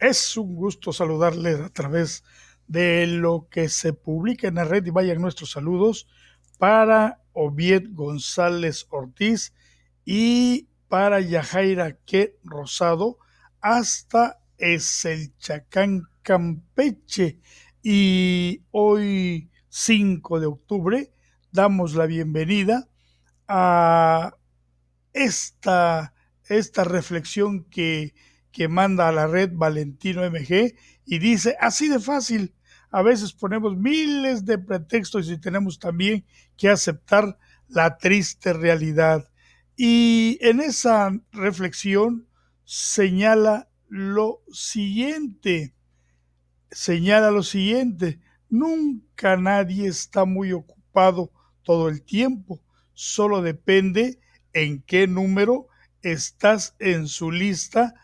Es un gusto saludarles a través de lo que se publica en la red y vayan nuestros saludos para obiet González Ortiz y para Yajaira que Rosado hasta el Chacán Campeche. Y hoy, 5 de octubre, damos la bienvenida a esta, esta reflexión que que manda a la red Valentino MG y dice, así de fácil, a veces ponemos miles de pretextos y tenemos también que aceptar la triste realidad. Y en esa reflexión señala lo siguiente, señala lo siguiente, nunca nadie está muy ocupado todo el tiempo, solo depende en qué número estás en su lista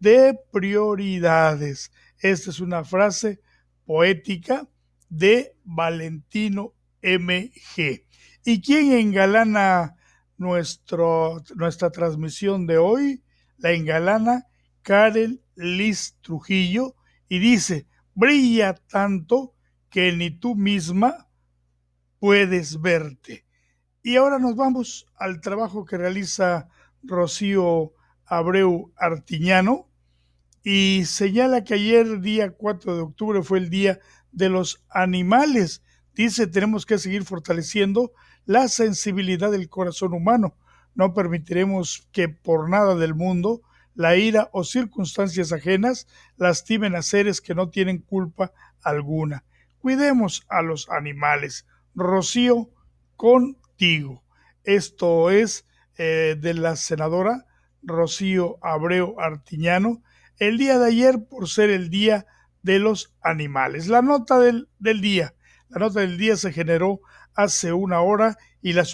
de prioridades. Esta es una frase poética de Valentino MG. ¿Y quién engalana nuestra transmisión de hoy? La engalana Karel Liz Trujillo y dice, brilla tanto que ni tú misma puedes verte. Y ahora nos vamos al trabajo que realiza Rocío Abreu Artiñano y señala que ayer, día 4 de octubre, fue el Día de los Animales. Dice, tenemos que seguir fortaleciendo la sensibilidad del corazón humano. No permitiremos que por nada del mundo la ira o circunstancias ajenas lastimen a seres que no tienen culpa alguna. Cuidemos a los animales. Rocío, contigo. Esto es eh, de la senadora Rocío Abreu Artiñano el día de ayer por ser el Día de los Animales. La nota del, día. La nota del día se generó hace una hora y la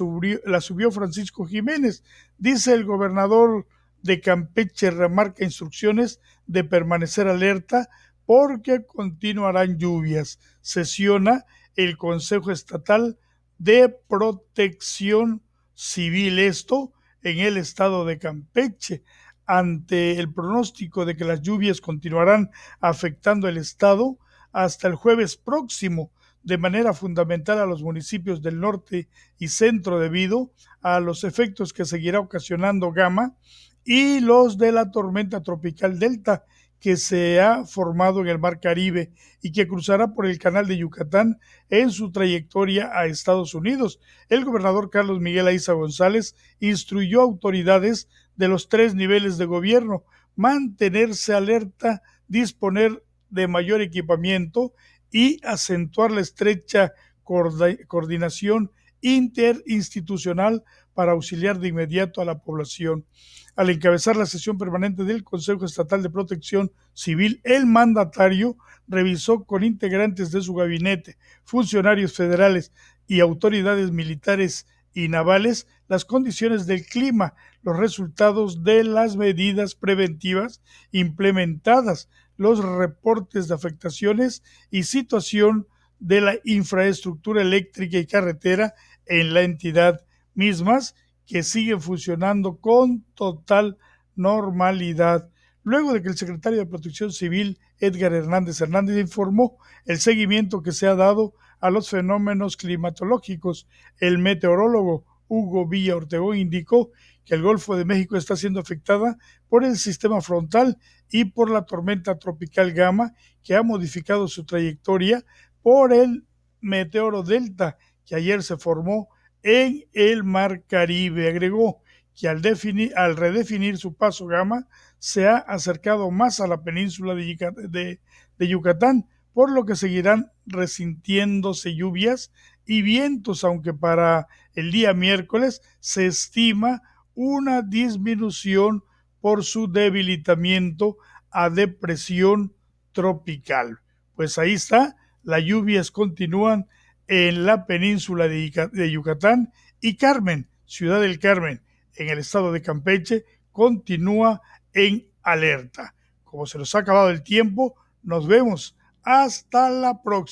la subió Francisco Jiménez. Dice el gobernador de Campeche remarca instrucciones de permanecer alerta porque continuarán lluvias. Sesiona el Consejo Estatal de Protección Civil, esto en el estado de Campeche ante el pronóstico de que las lluvias continuarán afectando el estado hasta el jueves próximo, de manera fundamental a los municipios del norte y centro debido a los efectos que seguirá ocasionando Gama y los de la tormenta tropical Delta, que se ha formado en el Mar Caribe y que cruzará por el Canal de Yucatán en su trayectoria a Estados Unidos. El gobernador Carlos Miguel Aiza González instruyó a autoridades de los tres niveles de gobierno mantenerse alerta, disponer de mayor equipamiento y acentuar la estrecha coordinación interinstitucional para auxiliar de inmediato a la población. Al encabezar la sesión permanente del Consejo Estatal de Protección Civil, el mandatario revisó con integrantes de su gabinete, funcionarios federales y autoridades militares y navales las condiciones del clima, los resultados de las medidas preventivas implementadas, los reportes de afectaciones y situación de la infraestructura eléctrica y carretera en la entidad mismas que siguen funcionando con total normalidad. Luego de que el secretario de Protección Civil, Edgar Hernández Hernández, informó el seguimiento que se ha dado a los fenómenos climatológicos, el meteorólogo Hugo Villa Ortego indicó que el Golfo de México está siendo afectada por el sistema frontal y por la tormenta tropical Gama, que ha modificado su trayectoria por el meteoro Delta, que ayer se formó en el Mar Caribe. Agregó que al, al redefinir su paso Gama se ha acercado más a la península de, de Yucatán, por lo que seguirán resintiéndose lluvias y vientos, aunque para el día miércoles se estima una disminución por su debilitamiento a depresión tropical. Pues ahí está, las lluvias continúan en la península de Yucatán y Carmen, Ciudad del Carmen, en el estado de Campeche, continúa en alerta. Como se nos ha acabado el tiempo, nos vemos. Hasta la próxima.